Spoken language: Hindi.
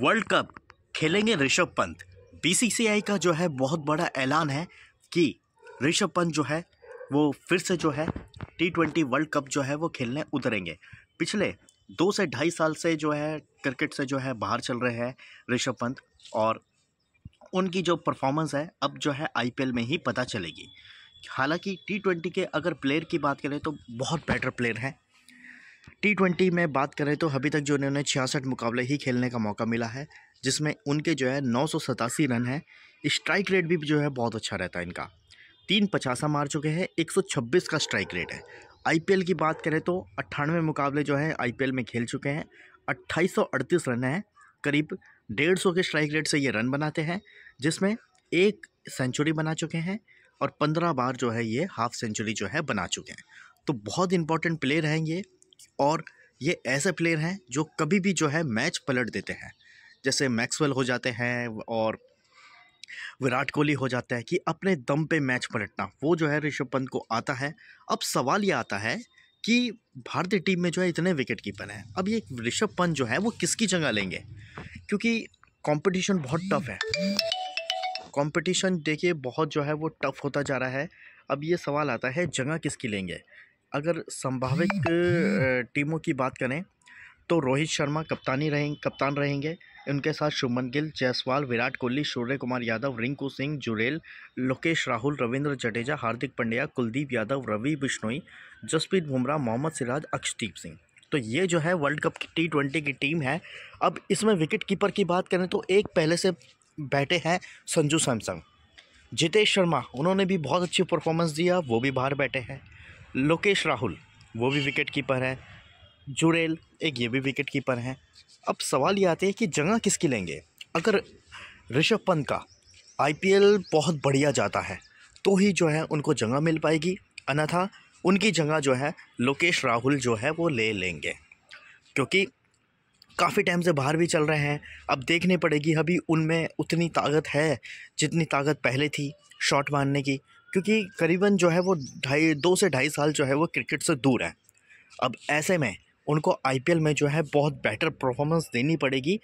वर्ल्ड कप खेलेंगे ऋषभ पंत बीसीसीआई का जो है बहुत बड़ा ऐलान है कि ऋषभ पंत जो है वो फिर से जो है टी ट्वेंटी वर्ल्ड कप जो है वो खेलने उतरेंगे पिछले दो से ढाई साल से जो है क्रिकेट से जो है बाहर चल रहे हैं ऋषभ पंत और उनकी जो परफॉर्मेंस है अब जो है आईपीएल में ही पता चलेगी हालांकि टी ट्वेंटी के अगर प्लेयर की बात करें तो बहुत बेटर प्लेयर हैं टी ट्वेंटी में बात करें तो अभी तक जो उन्होंने छियासठ मुकाबले ही खेलने का मौका मिला है जिसमें उनके जो है नौ रन हैं स्ट्राइक रेट भी जो है बहुत अच्छा रहता है इनका तीन पचासा मार चुके हैं 126 का स्ट्राइक रेट है आईपीएल की बात करें तो अट्ठानवे मुकाबले जो है आईपीएल में खेल चुके हैं अड़तीस रन हैं करीब 150 के स्ट्राइक रेट से ये रन बनाते हैं जिसमें एक सेंचुरी बना चुके हैं और पंद्रह बार जो है ये हाफ सेंचुरी जो है बना चुके हैं तो बहुत इंपॉर्टेंट प्लेयर हैं ये और ये ऐसे प्लेयर हैं जो कभी भी जो है मैच पलट देते हैं जैसे मैक्सवेल हो जाते हैं और विराट कोहली हो जाता है कि अपने दम पे मैच पलटना वो जो है ऋषभ पंत को आता है अब सवाल ये आता है कि भारतीय टीम में जो है इतने विकेट कीपर हैं अब ये ऋषभ पंत जो है वो किसकी जगह लेंगे क्योंकि कंपटीशन बहुत टफ है कंपटीशन देखिए बहुत जो है वो टफ होता जा रहा है अब ये सवाल आता है जगह किसकी लेंगे अगर संभावित हम्म। टीमों की बात करें तो रोहित शर्मा कप्तानी रहें कप्तान रहेंगे उनके साथ शुभमन गिल जायसवाल विराट कोहली सूर्य कुमार यादव रिंकू सिंह जुरेल लोकेश राहुल रविंद्र जडेजा हार्दिक पंड्या कुलदीप यादव रवि बिश्नोई जसप्रीत बुमराह मोहम्मद सिराज अक्षदीप सिंह तो ये जो है वर्ल्ड कप की टी ट्वेंटी की टीम है अब इसमें विकेट कीपर की बात करें तो एक पहले से बैठे हैं संजू सैमसंग जितेश शर्मा उन्होंने भी बहुत अच्छी परफॉर्मेंस दिया वो भी बाहर बैठे हैं लोकेश राहुल वो भी विकेट कीपर हैं जुरेल एक ये भी विकेट कीपर हैं अब सवाल ये आते हैं कि जगह किसकी लेंगे अगर ऋषभ पंत का आईपीएल बहुत बढ़िया जाता है तो ही जो है उनको जगह मिल पाएगी अन्यथा उनकी जगह जो है लोकेश राहुल जो है वो ले लेंगे क्योंकि काफ़ी टाइम से बाहर भी चल रहे हैं अब देखने पड़ेगी अभी उनमें उतनी ताकत है जितनी ताकत पहले थी शॉट मारने की क्योंकि करीबन जो है वो ढाई दो से ढाई साल जो है वो क्रिकेट से दूर है अब ऐसे में उनको आई में जो है बहुत बेटर परफॉर्मेंस देनी पड़ेगी